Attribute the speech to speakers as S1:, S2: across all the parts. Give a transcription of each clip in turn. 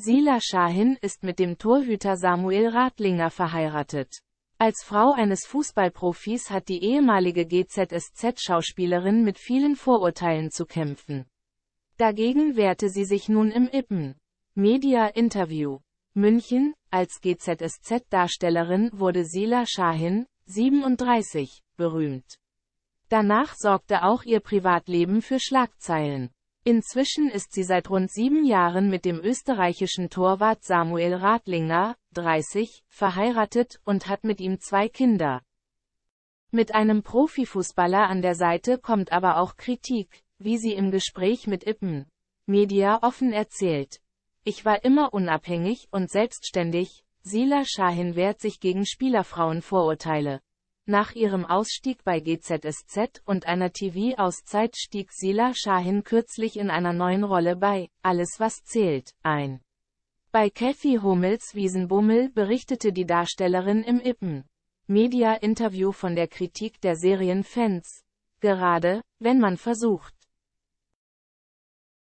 S1: Sila Shahin ist mit dem Torhüter Samuel Radlinger verheiratet. Als Frau eines Fußballprofis hat die ehemalige GZSZ-Schauspielerin mit vielen Vorurteilen zu kämpfen. Dagegen wehrte sie sich nun im Ippen Media Interview München. Als GZSZ-Darstellerin wurde Sila Shahin, 37, berühmt. Danach sorgte auch ihr Privatleben für Schlagzeilen. Inzwischen ist sie seit rund sieben Jahren mit dem österreichischen Torwart Samuel Radlinger, 30, verheiratet und hat mit ihm zwei Kinder. Mit einem Profifußballer an der Seite kommt aber auch Kritik, wie sie im Gespräch mit Ippen Media offen erzählt. Ich war immer unabhängig und selbstständig, Sila Shahin wehrt sich gegen Spielerfrauenvorurteile. Nach ihrem Ausstieg bei GZSZ und einer TV-Auszeit stieg Sila Shahin kürzlich in einer neuen Rolle bei Alles was zählt ein. Bei Kathy Hummels Wiesenbummel berichtete die Darstellerin im Ippen Media Interview von der Kritik der Serienfans. Gerade, wenn man versucht,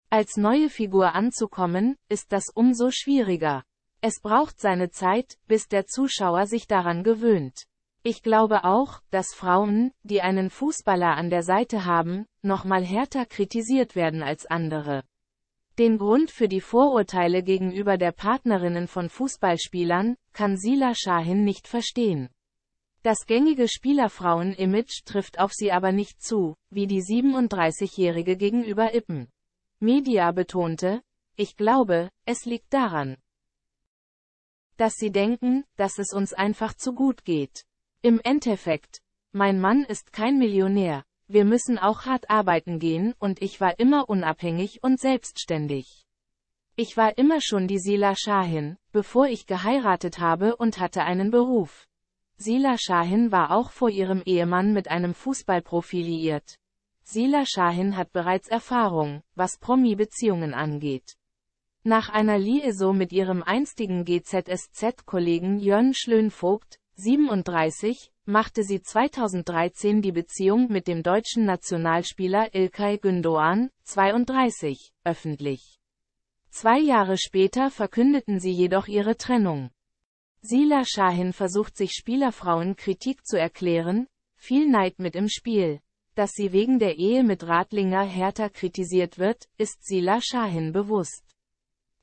S1: als neue Figur anzukommen, ist das umso schwieriger. Es braucht seine Zeit, bis der Zuschauer sich daran gewöhnt. Ich glaube auch, dass Frauen, die einen Fußballer an der Seite haben, nochmal härter kritisiert werden als andere. Den Grund für die Vorurteile gegenüber der Partnerinnen von Fußballspielern, kann Sila Shahin nicht verstehen. Das gängige Spielerfrauen-Image trifft auf sie aber nicht zu, wie die 37-Jährige gegenüber Ippen. Media betonte, ich glaube, es liegt daran, dass sie denken, dass es uns einfach zu gut geht. Im Endeffekt, mein Mann ist kein Millionär, wir müssen auch hart arbeiten gehen und ich war immer unabhängig und selbstständig. Ich war immer schon die Sila Shahin, bevor ich geheiratet habe und hatte einen Beruf. Sila Shahin war auch vor ihrem Ehemann mit einem Fußballprofi liiert. Sila Shahin hat bereits Erfahrung, was Promi-Beziehungen angeht. Nach einer Liaison mit ihrem einstigen GZSZ-Kollegen Jörn Schlönvogt, 37, machte sie 2013 die Beziehung mit dem deutschen Nationalspieler Ilkay Gündoğan, 32, öffentlich. Zwei Jahre später verkündeten sie jedoch ihre Trennung. Sila Shahin versucht sich Spielerfrauen Kritik zu erklären, viel Neid mit im Spiel. Dass sie wegen der Ehe mit Radlinger härter kritisiert wird, ist Sila Shahin bewusst.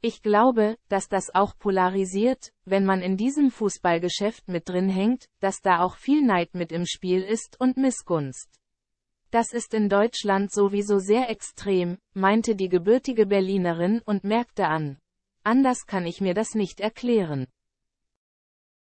S1: Ich glaube, dass das auch polarisiert, wenn man in diesem Fußballgeschäft mit drin hängt, dass da auch viel Neid mit im Spiel ist und Missgunst. Das ist in Deutschland sowieso sehr extrem, meinte die gebürtige Berlinerin und merkte an. Anders kann ich mir das nicht erklären.